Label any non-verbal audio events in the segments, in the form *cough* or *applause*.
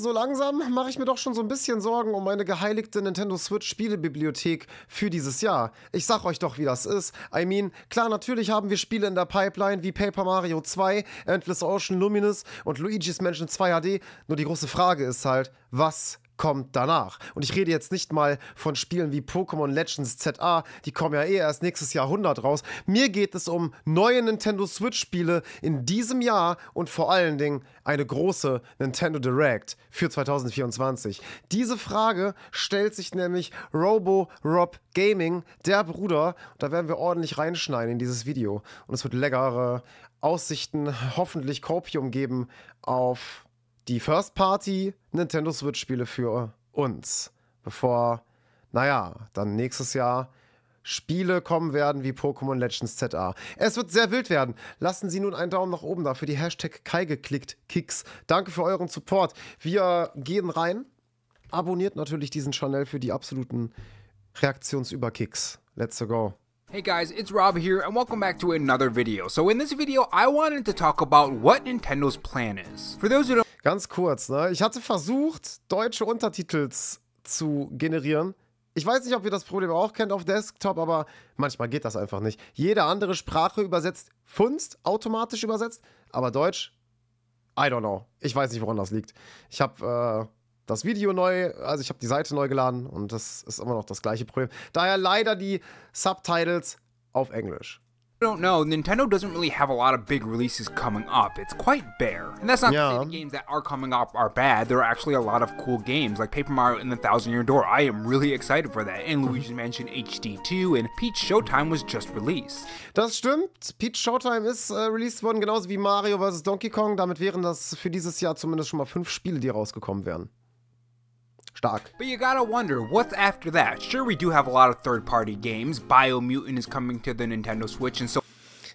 so langsam mache ich mir doch schon so ein bisschen Sorgen um meine geheiligte Nintendo Switch Spielebibliothek für dieses Jahr. Ich sag euch doch, wie das ist. I mean, klar, natürlich haben wir Spiele in der Pipeline wie Paper Mario 2, Endless Ocean Luminous und Luigi's Mansion 2 HD. Nur die große Frage ist halt, was kommt danach. Und ich rede jetzt nicht mal von Spielen wie Pokémon Legends ZA, die kommen ja eh erst nächstes Jahr 100 raus. Mir geht es um neue Nintendo Switch-Spiele in diesem Jahr und vor allen Dingen eine große Nintendo Direct für 2024. Diese Frage stellt sich nämlich Robo Rob Gaming, der Bruder. Da werden wir ordentlich reinschneiden in dieses Video. Und es wird leckere Aussichten, hoffentlich Kopium geben auf die First Party Nintendo Switch Spiele für uns, bevor, naja, dann nächstes Jahr Spiele kommen werden wie Pokémon Legends ZA. Es wird sehr wild werden. Lassen Sie nun einen Daumen nach oben da für die Hashtag Kai geklickt Kicks. Danke für euren Support. Wir gehen rein. Abonniert natürlich diesen Channel für die absoluten Reaktionsüberkicks. Let's go. Hey guys, it's Rob here and welcome back to another video. So in this video, I wanted to talk about what Nintendo's plan is. For those who don't Ganz kurz, ne? Ich hatte versucht, deutsche Untertitels zu generieren. Ich weiß nicht, ob ihr das Problem auch kennt auf Desktop, aber manchmal geht das einfach nicht. Jede andere Sprache übersetzt Funst, automatisch übersetzt, aber Deutsch, I don't know. Ich weiß nicht, woran das liegt. Ich habe äh, das Video neu, also ich habe die Seite neu geladen und das ist immer noch das gleiche Problem. Daher leider die Subtitles auf Englisch. don't know, Nintendo doesn't really have a lot of big releases coming up. It's quite bare. And that's not yeah. the games that are coming up are bad. There are actually a lot of cool games like Paper Mario and the Thousand Year Door. I am really excited for that. And mm-hmm. Luigi's Mansion HD2 and Peach Showtime was just released. Das stimmt. Peach Showtime ist äh, released worden, genauso wie Mario vs. Donkey Kong. Damit wären das für dieses Jahr zumindest schon mal fünf Spiele, die rausgekommen wären. stark. But you gotta wonder, what's after that? Sure, we do have a lot of third-party games. Biomutant is coming to the Nintendo Switch and so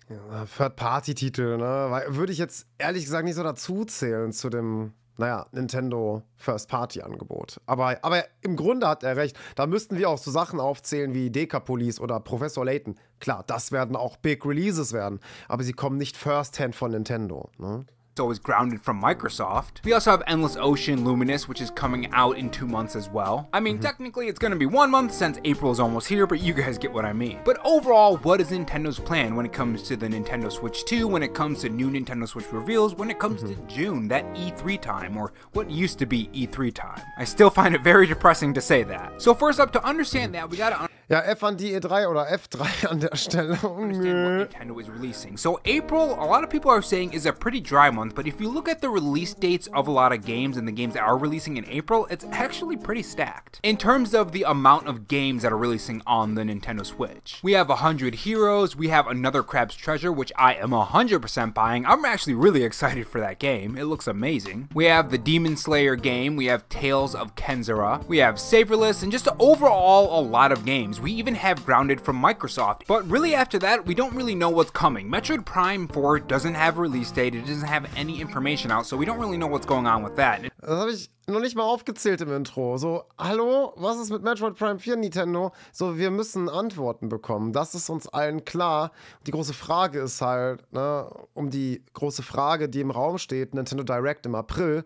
ja, Third-Party-Titel, ne? Würde ich jetzt ehrlich gesagt nicht so dazu zählen zu dem, naja, Nintendo First-Party-Angebot. Aber, aber im Grunde hat er recht. Da müssten wir auch so Sachen aufzählen wie Decapolis oder Professor Layton. Klar, das werden auch Big Releases werden, aber sie kommen nicht first-hand von Nintendo, ne? It's always grounded from Microsoft. We also have Endless Ocean Luminous, which is coming out in two months as well. I mean, mm -hmm. technically it's gonna be one month since April is almost here, but you guys get what I mean. But overall, what is Nintendo's plan when it comes to the Nintendo Switch 2, when it comes to new Nintendo Switch reveals, when it comes mm -hmm. to mm-hmm. June, that E3 time, or what used to be E3 time? I still find it very depressing to say that. So first up, to understand that, we gotta Ja, F an DE3 oder F3 *laughs* an der Stelle. Nintendo is releasing. So April, a lot of people are saying is a pretty dry month, but if you look at the release dates of a lot of games and the games that are releasing in April, it's actually pretty stacked. In terms of the amount of games that are releasing on the Nintendo Switch, we have 100 Heroes, we have another Crab's Treasure, which I am 100% buying. I'm actually really *laughs* excited for that game. It looks amazing. We have the Demon Slayer game, we have Tales of Kenzura, we have Saverless, and just overall a lot of games games, we even have Grounded from Microsoft, but really after that, we don't really know what's coming. Metroid Prime 4 doesn't have a release date, it doesn't have any information out, so we don't really know what's going on with that. Das habe ich noch nicht mal aufgezählt im Intro. So, hallo, was ist mit Metroid Prime 4, Nintendo? So, wir müssen Antworten bekommen. Das ist uns allen klar. Die große Frage ist halt, ne, um die große Frage, die im Raum steht, Nintendo Direct im April,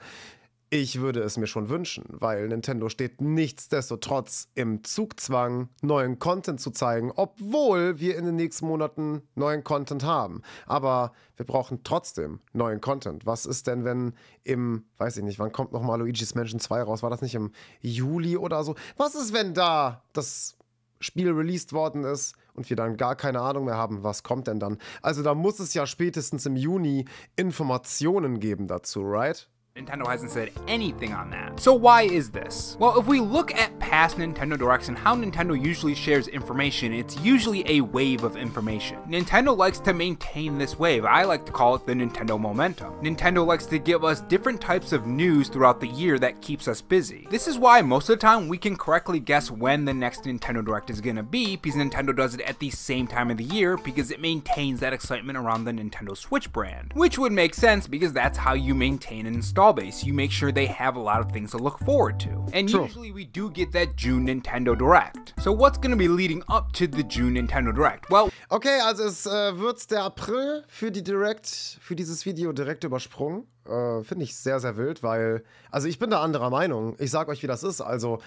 ich würde es mir schon wünschen, weil Nintendo steht nichtsdestotrotz im Zugzwang, neuen Content zu zeigen, obwohl wir in den nächsten Monaten neuen Content haben. Aber wir brauchen trotzdem neuen Content. Was ist denn, wenn im, weiß ich nicht, wann kommt nochmal Luigi's Mansion 2 raus? War das nicht im Juli oder so? Was ist, wenn da das Spiel released worden ist und wir dann gar keine Ahnung mehr haben, was kommt denn dann? Also da muss es ja spätestens im Juni Informationen geben dazu, right? Nintendo hasn't said anything on that. So why is this? Well, if we look at past Nintendo Directs and how Nintendo usually shares information, it's usually a wave of information. Nintendo likes to maintain this wave, I like to call it the Nintendo momentum. Nintendo likes to give us different types of news throughout the year that keeps us busy. This is why most of the time we can correctly guess when the next Nintendo Direct is gonna be, because Nintendo does it at the same time of the year, because it maintains that excitement around the Nintendo Switch brand. Which would make sense because that's how you maintain and install install base, you make sure they have a lot of things to look forward to. And True. usually we do get that June Nintendo Direct. So what's going to be leading up to the June Nintendo Direct? Well, okay, also es äh, wird der April für die Direct für dieses Video direkt übersprungen. Äh, Finde ich sehr sehr wild, weil also ich bin da anderer Meinung. Ich sag euch, wie das ist. Also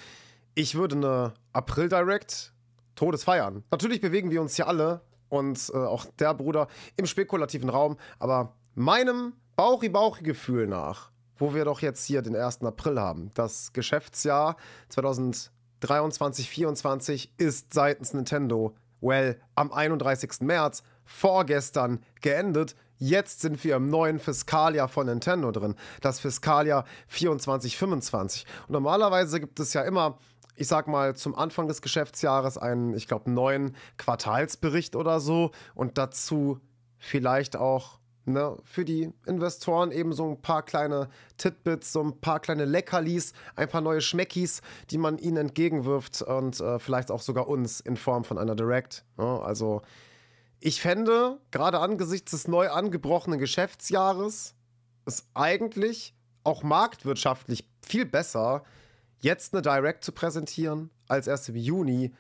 ich würde eine April Direct Todes feiern. Natürlich bewegen wir uns hier alle und äh, auch der Bruder im spekulativen Raum, aber meinem bauchi-bauchi Gefühl nach wo wir doch jetzt hier den 1. April haben. Das Geschäftsjahr 2023, 2024 ist seitens Nintendo, well, am 31. März, vorgestern geendet. Jetzt sind wir im neuen Fiskaljahr von Nintendo drin, das Fiskaljahr 24, 25. Und normalerweise gibt es ja immer ich sag mal, zum Anfang des Geschäftsjahres einen, ich glaube, neuen Quartalsbericht oder so und dazu vielleicht auch Ne, für die Investoren eben so ein paar kleine Titbits, so ein paar kleine Leckerlis, ein paar neue Schmeckis, die man ihnen entgegenwirft und äh, vielleicht auch sogar uns in Form von einer Direct. Ne, also ich fände, gerade angesichts des neu angebrochenen Geschäftsjahres, ist eigentlich auch marktwirtschaftlich viel besser, jetzt eine Direct zu präsentieren, als erst im Juni,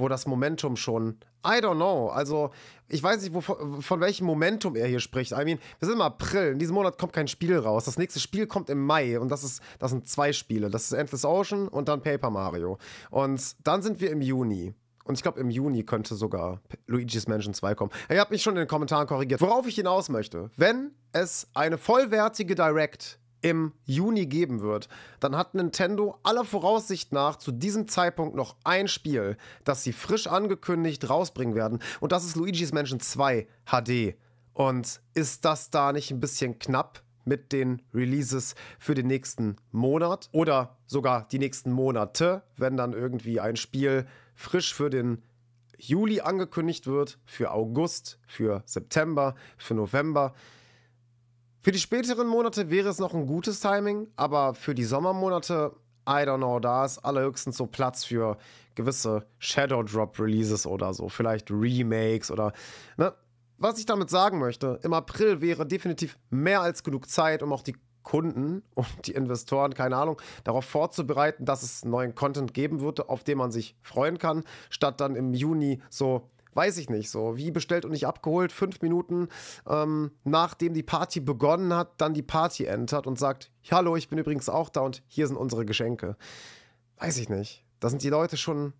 wo das Momentum schon. I don't know. Also, ich weiß nicht, wo, von welchem Momentum er hier spricht. I mean, wir sind im April. In diesem Monat kommt kein Spiel raus. Das nächste Spiel kommt im Mai. Und das, ist, das sind zwei Spiele. Das ist Endless Ocean und dann Paper Mario. Und dann sind wir im Juni. Und ich glaube, im Juni könnte sogar Luigi's Mansion 2 kommen. Ich habe mich schon in den Kommentaren korrigiert. Worauf ich hinaus möchte, wenn es eine vollwertige Direct im Juni geben wird, dann hat Nintendo aller Voraussicht nach zu diesem Zeitpunkt noch ein Spiel, das sie frisch angekündigt rausbringen werden. Und das ist Luigi's Mansion 2 HD. Und ist das da nicht ein bisschen knapp mit den Releases für den nächsten Monat oder sogar die nächsten Monate, wenn dann irgendwie ein Spiel frisch für den Juli angekündigt wird, für August, für September, für November? Für die späteren Monate wäre es noch ein gutes Timing, aber für die Sommermonate, I don't know, da ist allerhöchstens so Platz für gewisse Shadow Drop Releases oder so, vielleicht Remakes oder, ne? Was ich damit sagen möchte, im April wäre definitiv mehr als genug Zeit, um auch die Kunden und die Investoren, keine Ahnung, darauf vorzubereiten, dass es neuen Content geben würde, auf den man sich freuen kann, statt dann im Juni so weiß ich nicht, so wie bestellt und nicht abgeholt, fünf Minuten ähm, nachdem die Party begonnen hat, dann die Party entert und sagt, hallo, ich bin übrigens auch da und hier sind unsere Geschenke. Weiß ich nicht. Da sind die Leute schon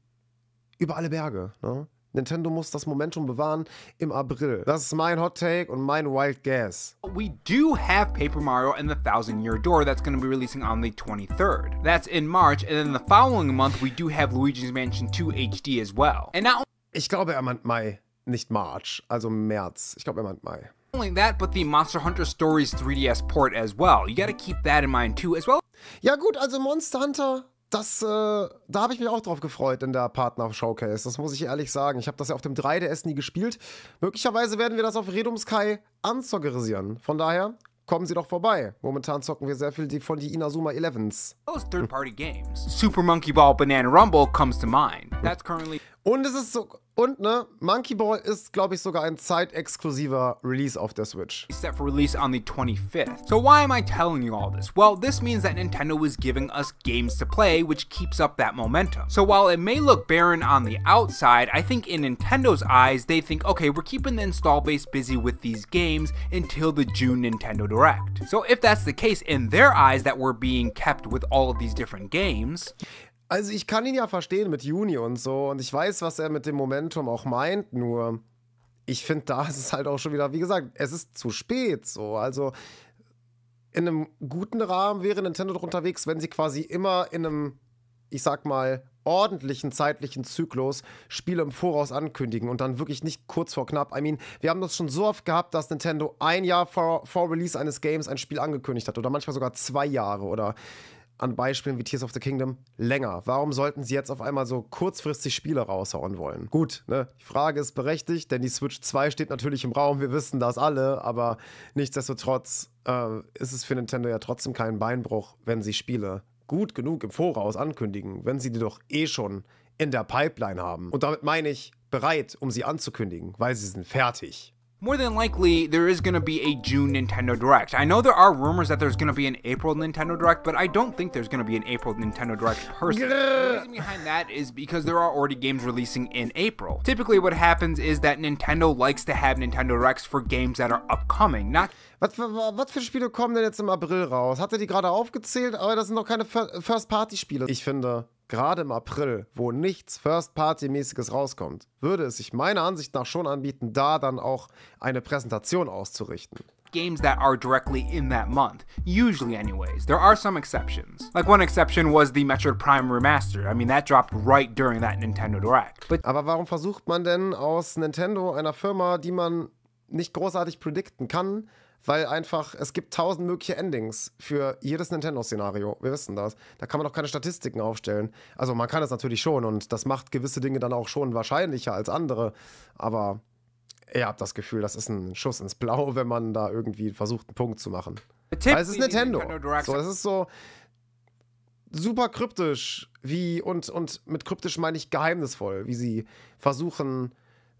über alle Berge. Ne? Nintendo muss das Momentum bewahren im April. Das ist mein Hot Take und mein Wild Guess. We do have Paper Mario and the Thousand Year Door that's going to be releasing on the 23rd. That's in March, and then the following month we do have Luigi's Mansion 2 HD as well. And not ich glaube, er meint Mai, nicht March, also März. Ich glaube, er meint Mai. Only that, but the Monster Hunter Stories 3DS port as well. You gotta keep that in mind too, as well. Ja gut, also Monster Hunter, das, äh, da habe ich mich auch drauf gefreut in der Partner-Showcase. Das muss ich ehrlich sagen. Ich habe das ja auf dem 3DS nie gespielt. Möglicherweise werden wir das auf Sky anzockerisieren. Von daher, kommen Sie doch vorbei. Momentan zocken wir sehr viel die von die Inazuma 11s. Third-party games. Super Monkey Ball Banana Rumble comes to mind. That's currently Und es ist so. Und ne, Monkey Ball ist, glaube ich, sogar ein zeitexklusiver Release auf der Switch. Set for release on the 25th. So why am I telling you all this? Well, this means that Nintendo is giving us games to play, which keeps up that momentum. So while it may look barren on the outside, I think in Nintendo's eyes, they think, okay, we're keeping the install base busy with these games until the June Nintendo Direct. So if that's the case in their eyes that we're being kept with all of these different games. Also ich kann ihn ja verstehen mit Juni und so und ich weiß, was er mit dem Momentum auch meint, nur ich finde, da ist es halt auch schon wieder, wie gesagt, es ist zu spät so. Also in einem guten Rahmen wäre Nintendo doch unterwegs, wenn sie quasi immer in einem, ich sag mal, ordentlichen zeitlichen Zyklus Spiele im Voraus ankündigen und dann wirklich nicht kurz vor knapp. I mean, wir haben das schon so oft gehabt, dass Nintendo ein Jahr vor, vor Release eines Games ein Spiel angekündigt hat oder manchmal sogar zwei Jahre oder an Beispielen wie Tears of the Kingdom länger. Warum sollten sie jetzt auf einmal so kurzfristig Spiele raushauen wollen? Gut, ne? die Frage ist berechtigt, denn die Switch 2 steht natürlich im Raum, wir wissen das alle, aber nichtsdestotrotz äh, ist es für Nintendo ja trotzdem kein Beinbruch, wenn sie Spiele gut genug im Voraus ankündigen, wenn sie die doch eh schon in der Pipeline haben. Und damit meine ich bereit, um sie anzukündigen, weil sie sind fertig. More than likely, there is going to be a June Nintendo Direct. I know there are rumors that there's going to be an April Nintendo Direct, but I don't think there's going to be an April Nintendo Direct personally. the reason behind that is because there are already games releasing in April. Typically, what happens is that Nintendo likes to have Nintendo Directs for games that are upcoming, not was für, was für, Spiele kommen denn jetzt im April raus? er die gerade aufgezählt, aber das sind doch keine First-Party-Spiele, ich finde. gerade im April, wo nichts First-Party-mäßiges rauskommt, würde es sich meiner Ansicht nach schon anbieten, da dann auch eine Präsentation auszurichten. games that are directly in that month. Usually, anyways. There are some exceptions. Like one exception was the Metroid Prime Remaster. I mean, that dropped right during that Nintendo Direct. But Aber warum versucht man denn aus Nintendo, einer Firma, die man nicht großartig predikten kann, weil einfach es gibt tausend mögliche Endings für jedes Nintendo-Szenario. Wir wissen das. Da kann man doch keine Statistiken aufstellen. Also man kann es natürlich schon und das macht gewisse Dinge dann auch schon wahrscheinlicher als andere. Aber ihr habt das Gefühl, das ist ein Schuss ins Blau, wenn man da irgendwie versucht, einen Punkt zu machen. Weil es ist Nintendo. so, es ist so super kryptisch, wie und, und mit kryptisch meine ich geheimnisvoll, wie sie versuchen,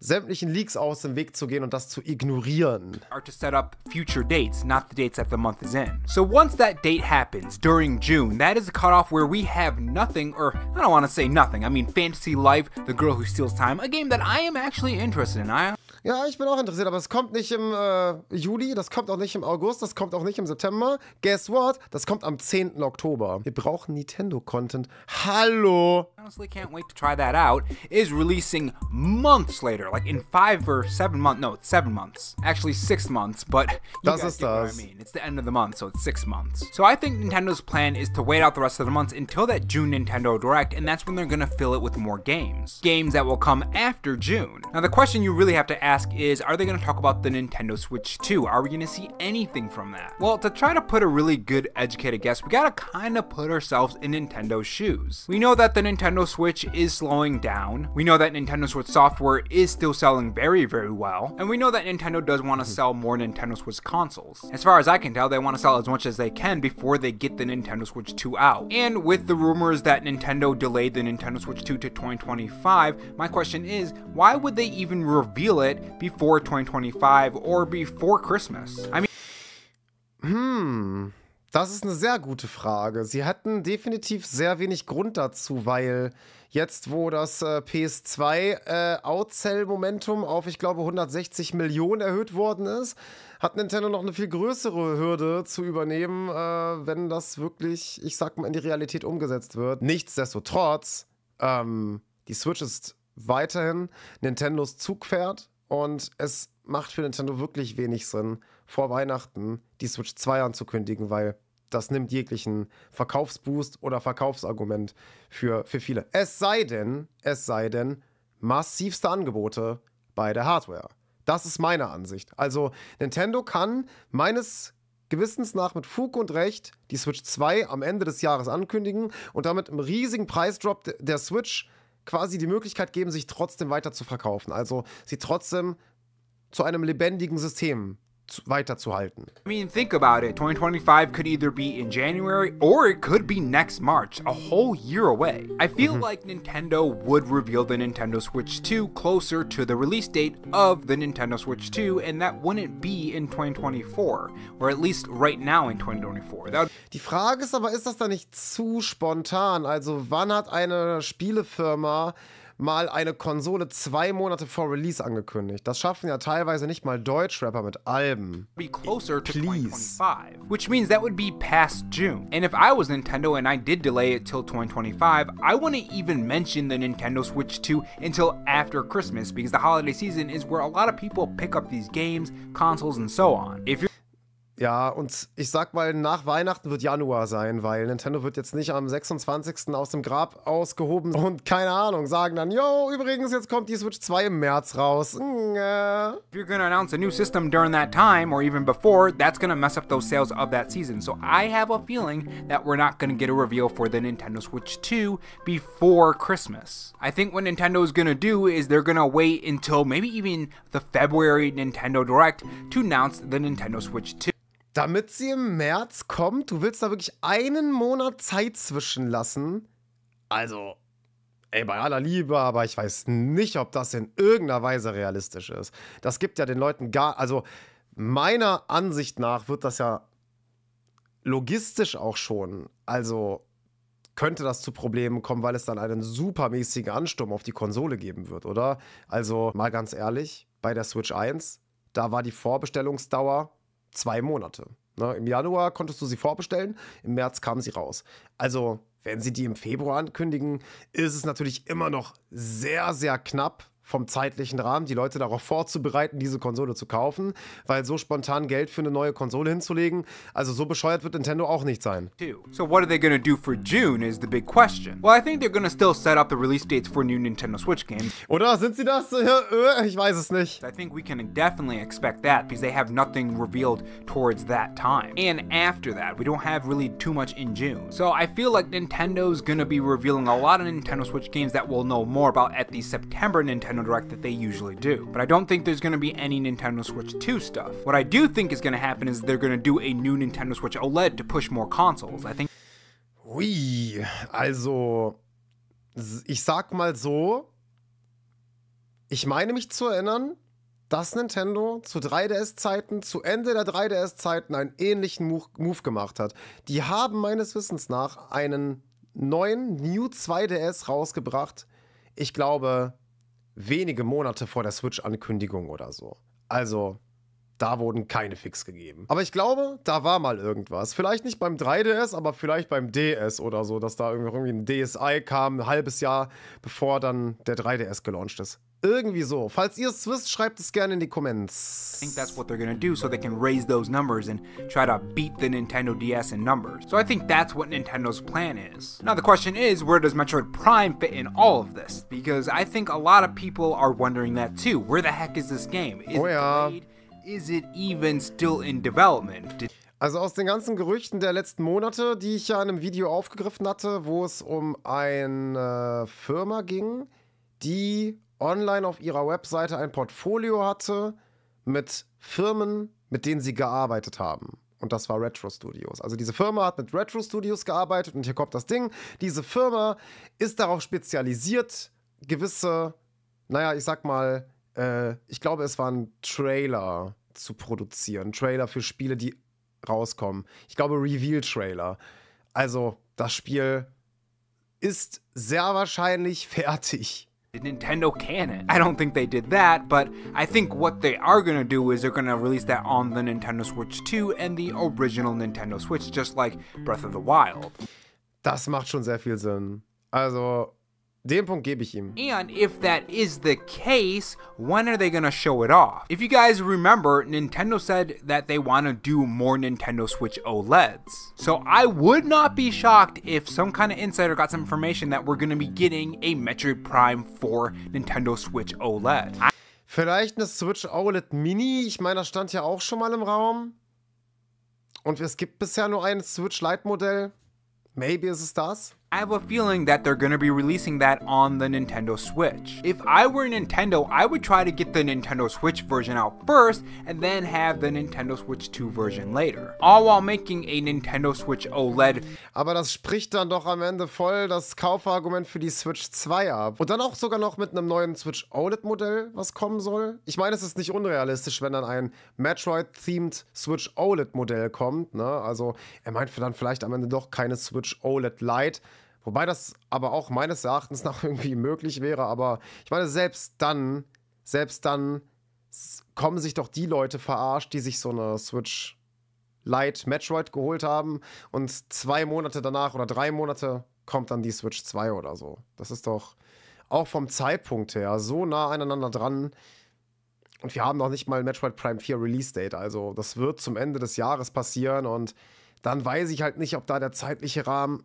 sämtlichen Leaks aus dem Weg zu gehen und das zu ignorieren. Are to set up future dates, not the dates that the month is in. So once that date happens during June, that is a cutoff where we have nothing, or I don't want to say nothing. I mean Fantasy Life, The Girl Who Steals Time, a game that I am actually interested in. I ja, ich bin auch interessiert, aber es kommt nicht im äh, Juli, das kommt auch nicht im August, das kommt auch nicht im September. Guess what? Das kommt am 10. Oktober. Wir brauchen Nintendo-Content. Hallo! Honestly can't wait to try that out. Is releasing months later, like in five or seven months, no, it's seven months. Actually six months, but you das guys get what I mean. It's the end of the month, so it's six months. So I think Nintendo's plan is to wait out the rest of the months until that June Nintendo Direct, and that's when they're gonna fill it with more games. Games that will come after June. Now the question you really have to ask ask is, are they going to talk about the Nintendo Switch 2? Are we going to see anything from that? Well, to try to put a really good educated guess, we gotta kind of put ourselves in Nintendo's shoes. We know that the Nintendo Switch is slowing down. We know that Nintendo Switch software is still selling very, very well. And we know that Nintendo does want to hmm. sell more Nintendo Switch consoles. As far as I can tell, they want to sell as much as they can before they get the Nintendo Switch 2 out. And with the rumors that Nintendo delayed the Nintendo Switch 2 to 2025, my question is, why would they even reveal it before 2025 or before Christmas? I mean, hmm. Das ist eine sehr gute Frage. Sie hatten definitiv sehr wenig Grund dazu, weil jetzt, wo das äh, PS2-Outsell-Momentum äh, auf, ich glaube, 160 Millionen erhöht worden ist, hat Nintendo noch eine viel größere Hürde zu übernehmen, äh, wenn das wirklich, ich sag mal, in die Realität umgesetzt wird. Nichtsdestotrotz, ähm, die Switch ist weiterhin Nintendos Zugpferd und es macht für Nintendo wirklich wenig Sinn, vor Weihnachten die Switch 2 anzukündigen, weil das nimmt jeglichen Verkaufsboost oder Verkaufsargument für, für viele. Es sei denn, es sei denn, massivste Angebote bei der Hardware. Das ist meine Ansicht. Also Nintendo kann meines Gewissens nach mit Fug und Recht die Switch 2 am Ende des Jahres ankündigen und damit im riesigen Preisdrop der Switch quasi die Möglichkeit geben, sich trotzdem weiter zu verkaufen. Also sie trotzdem zu einem lebendigen System weiterzuhalten. I mean, think about it. 2025 could either be in January or it could be next March, a whole year away. I feel mhm. like Nintendo would reveal the Nintendo Switch 2 closer to the release date of the Nintendo Switch 2 and that wouldn't be in 2024 or at least right now in 2024. That Die Frage ist aber, ist das da nicht zu spontan? Also, wann hat eine Spielefirma mal eine Konsole zwei Monate vor Release angekündigt. Das schaffen ja teilweise nicht mal Deutschrapper mit Alben. Be closer to Please. 2025, which means that would be past June. And if I was Nintendo and I did delay it till 2025, I wouldn't even mention the Nintendo Switch 2 until after Christmas because the holiday season is where a lot of people pick up these games, consoles, and so on. If you're ja, und ich sag mal, nach Weihnachten wird Januar sein, weil Nintendo wird jetzt nicht am 26. aus dem Grab ausgehoben und keine Ahnung, sagen dann, yo, übrigens, jetzt kommt die Switch 2 im März raus. Hm, äh. If you're gonna announce a new system during that time or even before, that's gonna mess up those sales of that season. So I have a feeling that we're not gonna get a reveal for the Nintendo Switch 2 before Christmas. I think what Nintendo is gonna do is they're gonna wait until maybe even the February Nintendo Direct to announce the Nintendo Switch 2 damit sie im März kommt. Du willst da wirklich einen Monat Zeit zwischenlassen. Also, ey, bei aller Liebe, aber ich weiß nicht, ob das in irgendeiner Weise realistisch ist. Das gibt ja den Leuten gar. Also, meiner Ansicht nach wird das ja logistisch auch schon. Also, könnte das zu Problemen kommen, weil es dann einen supermäßigen Ansturm auf die Konsole geben wird, oder? Also, mal ganz ehrlich, bei der Switch 1, da war die Vorbestellungsdauer zwei Monate. Ne? Im Januar konntest du sie vorbestellen, im März kam sie raus. Also, wenn sie die im Februar ankündigen, ist es natürlich immer noch sehr, sehr knapp, vom zeitlichen Rahmen, die Leute darauf vorzubereiten, diese Konsole zu kaufen, weil so spontan Geld für eine neue Konsole hinzulegen, also so bescheuert wird Nintendo auch nicht sein. So what are they gonna do for June is the big question. Well, I think they're gonna still set up the release dates for new Nintendo Switch games. Oder sind sie das? Äh, äh, ich weiß es nicht. I think we can definitely expect that because they have nothing revealed towards that time. And after that, we don't have really too much in June. So I feel like Nintendo's gonna be revealing a lot of Nintendo Switch games that we'll know more about at the September Nintendo Nintendo Direct that they usually do. But I don't think there's going to be any Nintendo Switch 2 stuff. What I do think is going to happen is they're going to do a new Nintendo Switch OLED to push more consoles. I think. Ui, also ich sag mal so, ich meine mich zu erinnern, dass Nintendo zu 3DS-Zeiten, zu Ende der 3DS-Zeiten einen ähnlichen Move gemacht hat. Die haben meines Wissens nach einen neuen New 2DS rausgebracht. Ich glaube, wenige Monate vor der Switch-Ankündigung oder so. Also, da wurden keine Fix gegeben. Aber ich glaube, da war mal irgendwas. Vielleicht nicht beim 3DS, aber vielleicht beim DS oder so, dass da irgendwie ein DSI kam, ein halbes Jahr bevor dann der 3DS gelauncht ist. Irgendwie so. Falls ihr es wisst, schreibt es gerne in die Comments. I think that's what they're gonna do so they can raise those numbers and try to beat the Nintendo DS in numbers. So I think that's what Nintendo's plan is. Now the question is, where does Metroid Prime fit in all of this? Because I think a lot of people are wondering that too. Where the heck is this game? Is oh ja. it Is it even still in development? Did Also aus den ganzen Gerüchten der letzten Monate, die ich ja in einem Video aufgegriffen hatte, wo es um eine Firma ging, die online auf ihrer Webseite ein Portfolio hatte mit Firmen, mit denen sie gearbeitet haben. Und das war Retro Studios. Also diese Firma hat mit Retro Studios gearbeitet und hier kommt das Ding. Diese Firma ist darauf spezialisiert, gewisse, naja, ich sag mal, äh, ich glaube, es waren Trailer zu produzieren. Trailer für Spiele, die rauskommen. Ich glaube, Reveal-Trailer. Also das Spiel ist sehr wahrscheinlich *laughs* fertig. Nintendo can it. I don't think they did that, but I think what they are gonna do is they're gonna release that on the Nintendo Switch 2 and the original Nintendo Switch, just like Breath of the Wild. Das macht schon sehr viel Sinn. Also, Den Punkt gebe ich ihm. And if that is the case, when are they going to show it off? If you guys remember, Nintendo said that they want to do more Nintendo Switch OLEDs. So I would not be shocked if some kind of insider got some information that we're going to be getting a Metroid Prime 4 Nintendo Switch OLED. I Vielleicht eine Switch OLED Mini, ich meine, das stand ja auch schon mal im Raum. Und es gibt bisher nur ein Switch Lite Modell. Maybe ist es das. I have a feeling that they're going to be releasing that on the Nintendo Switch. If I were Nintendo, I would try to get the Nintendo Switch version out first and then have the Nintendo Switch 2 version later. All while making a Nintendo Switch OLED. Aber das spricht dann doch am Ende voll das Kaufargument für die Switch 2 ab. Und dann auch sogar noch mit einem neuen Switch OLED Modell, was kommen soll. Ich meine, es ist nicht unrealistisch, wenn dann ein Metroid-themed Switch OLED Modell kommt. Ne? Also er meint dann vielleicht am Ende doch keine Switch OLED Lite Wobei das aber auch meines Erachtens nach *laughs* irgendwie möglich wäre. Aber ich meine, selbst dann, selbst dann kommen sich doch die Leute verarscht, die sich so eine Switch Lite Metroid geholt haben und zwei Monate danach oder drei Monate kommt dann die Switch 2 oder so. Das ist doch auch vom Zeitpunkt her so nah aneinander dran. Und wir haben noch nicht mal Metroid Prime 4 Release Date. Also das wird zum Ende des Jahres passieren und dann weiß ich halt nicht, ob da der zeitliche Rahmen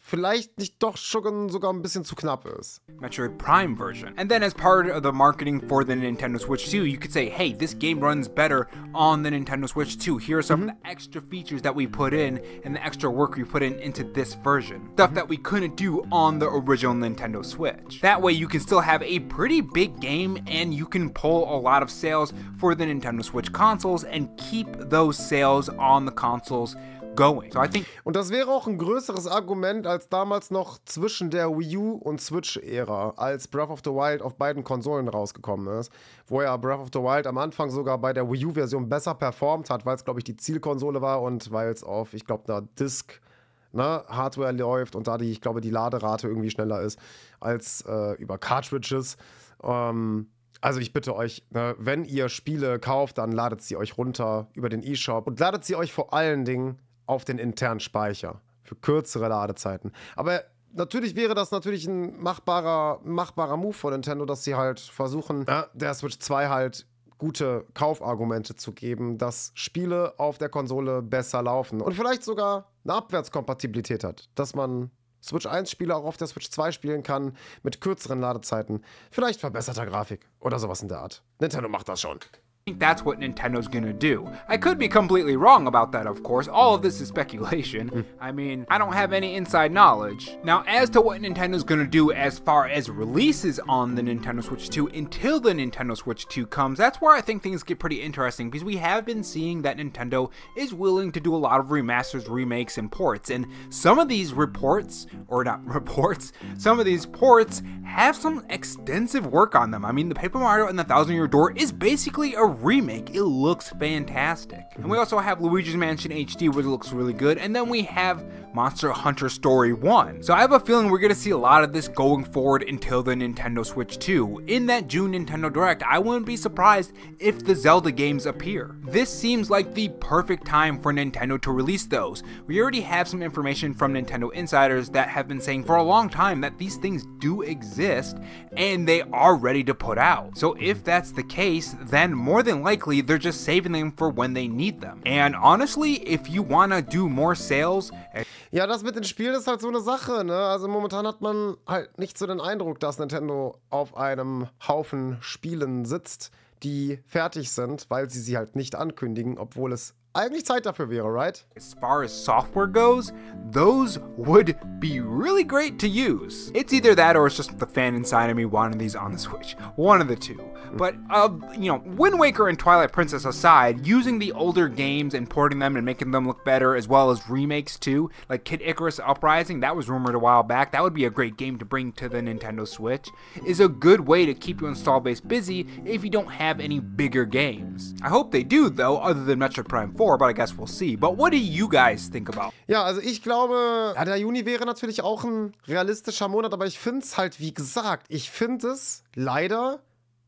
vielleicht nicht doch schon sogar ein bisschen zu knapp ist. Metroid Prime version. And then as part of the marketing for the Nintendo Switch 2, you could say, hey, this game runs better on the Nintendo Switch 2. Here are some mm -hmm. of the extra features that we put in and the extra work we put in into this version. Stuff that we mm-hmm. couldn't do on the original Nintendo Switch. That way you can still have a pretty big game and you can pull a lot of sales for the Nintendo Switch consoles and keep those sales on the consoles going. So I think und das wäre auch ein größeres Argument als damals noch zwischen der Wii U und Switch-Ära, als Breath of the Wild auf beiden Konsolen rausgekommen ist, wo ja Breath of the Wild am Anfang sogar bei der Wii U-Version besser performt hat, weil es, glaube ich, die Zielkonsole war und weil es auf, ich glaube, einer Disk. Ne, Hardware läuft und da die, ich glaube, die Laderate irgendwie schneller ist als äh, über Cartridges. Ähm, also ich bitte euch, ne, wenn ihr Spiele kauft, dann ladet sie euch runter über den eShop und ladet sie euch vor allen Dingen auf den internen Speicher für kürzere Ladezeiten. Aber natürlich wäre das natürlich ein machbarer, machbarer Move von Nintendo, dass sie halt versuchen, äh, der Switch 2 halt gute Kaufargumente zu geben, dass Spiele auf der Konsole besser laufen und vielleicht sogar eine Abwärtskompatibilität hat, dass man Switch 1 Spiele auch auf der Switch 2 spielen kann mit kürzeren Ladezeiten, vielleicht verbesserter Grafik oder sowas in der Art. Nintendo macht das schon. think that's what Nintendo's gonna do. I could be completely wrong about that, of course. All of this is speculation. Hmm. I mean, I don't have any inside knowledge. Now, as to what Nintendo's gonna do as far as releases on the Nintendo Switch 2 until the Nintendo Switch 2 comes, that's where I think things get pretty interesting because we have been seeing that Nintendo is willing to do a lot of remasters, remakes, and ports. And some of these reports, or not *laughs* reports, some of these ports have some extensive work on them. I mean, the Paper Mario and the Thousand Year Door is basically a remake, it looks fantastic. And we also have Luigi's Mansion HD, which looks really good. And then we have Monster Hunter Story 1. So I have a feeling we're going to see a lot of this going forward until the Nintendo Switch 2. In that June Nintendo Direct, I wouldn't be surprised if the Zelda games appear. This seems like the perfect time for Nintendo to release those. We already have some information from Nintendo insiders that have been saying for a long time that these things do exist and they are ready to put out. So if that's the case, then more than likely they're just saving them for when they need them. And honestly, if you want to do more sales, Ja, das mit den Spielen ist halt so eine Sache, ne? Also momentan hat man halt nicht so den Eindruck, dass Nintendo auf einem Haufen Spielen sitzt, die fertig sind, weil sie sie halt nicht ankündigen, obwohl es eigentlich Zeit dafür wäre, right? As far as software goes, those would be really great to use. It's either that or it's just the fan inside of me wanting these on the Switch. One of the two. But, uh, you know, Wind Waker and Twilight Princess aside, using the older games and porting them and making them look better, as well as remakes too, like Kid Icarus Uprising, that was rumored a while back, that would be a great game to bring to the Nintendo Switch, is a good way to keep your install base busy if you don't have any bigger games. I hope they do, though, other than Metro Prime before, but I guess we'll see. But what do you guys think about? Ja, also ich glaube, ja, der Juni wäre natürlich auch ein realistischer Monat, aber ich finde es halt, wie gesagt, ich finde es leider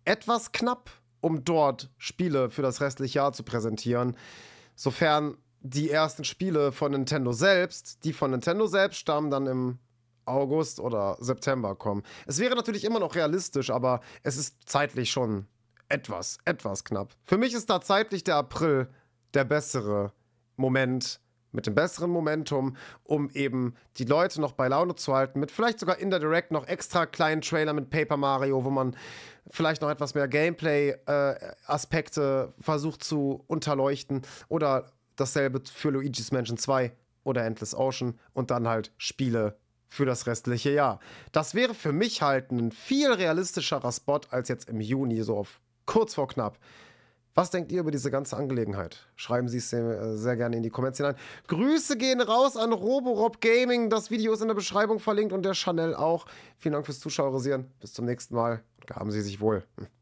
etwas knapp, um dort Spiele für das restliche Jahr zu präsentieren. Sofern die ersten Spiele von Nintendo selbst, die von Nintendo selbst stammen, dann im August oder September kommen. Es wäre natürlich immer noch realistisch, aber es ist zeitlich schon etwas, etwas knapp. Für mich ist da zeitlich der April der bessere Moment mit dem besseren Momentum, um eben die Leute noch bei Laune zu halten, mit vielleicht sogar in der Direct noch extra kleinen Trailer mit Paper Mario, wo man vielleicht noch etwas mehr Gameplay-Aspekte äh, versucht zu unterleuchten oder dasselbe für Luigi's Mansion 2 oder Endless Ocean und dann halt Spiele für das restliche Jahr. Das wäre für mich halt ein viel realistischerer Spot als jetzt im Juni, so auf kurz vor knapp. Was denkt ihr über diese ganze Angelegenheit? Schreiben Sie es sehr äh, gerne in die Comments hinein. Grüße gehen raus an Roborob Gaming. Das Video ist in der Beschreibung verlinkt und der Chanel auch. Vielen Dank fürs Zuschauerisieren. Bis zum nächsten Mal. Gaben Sie sich wohl. Hm.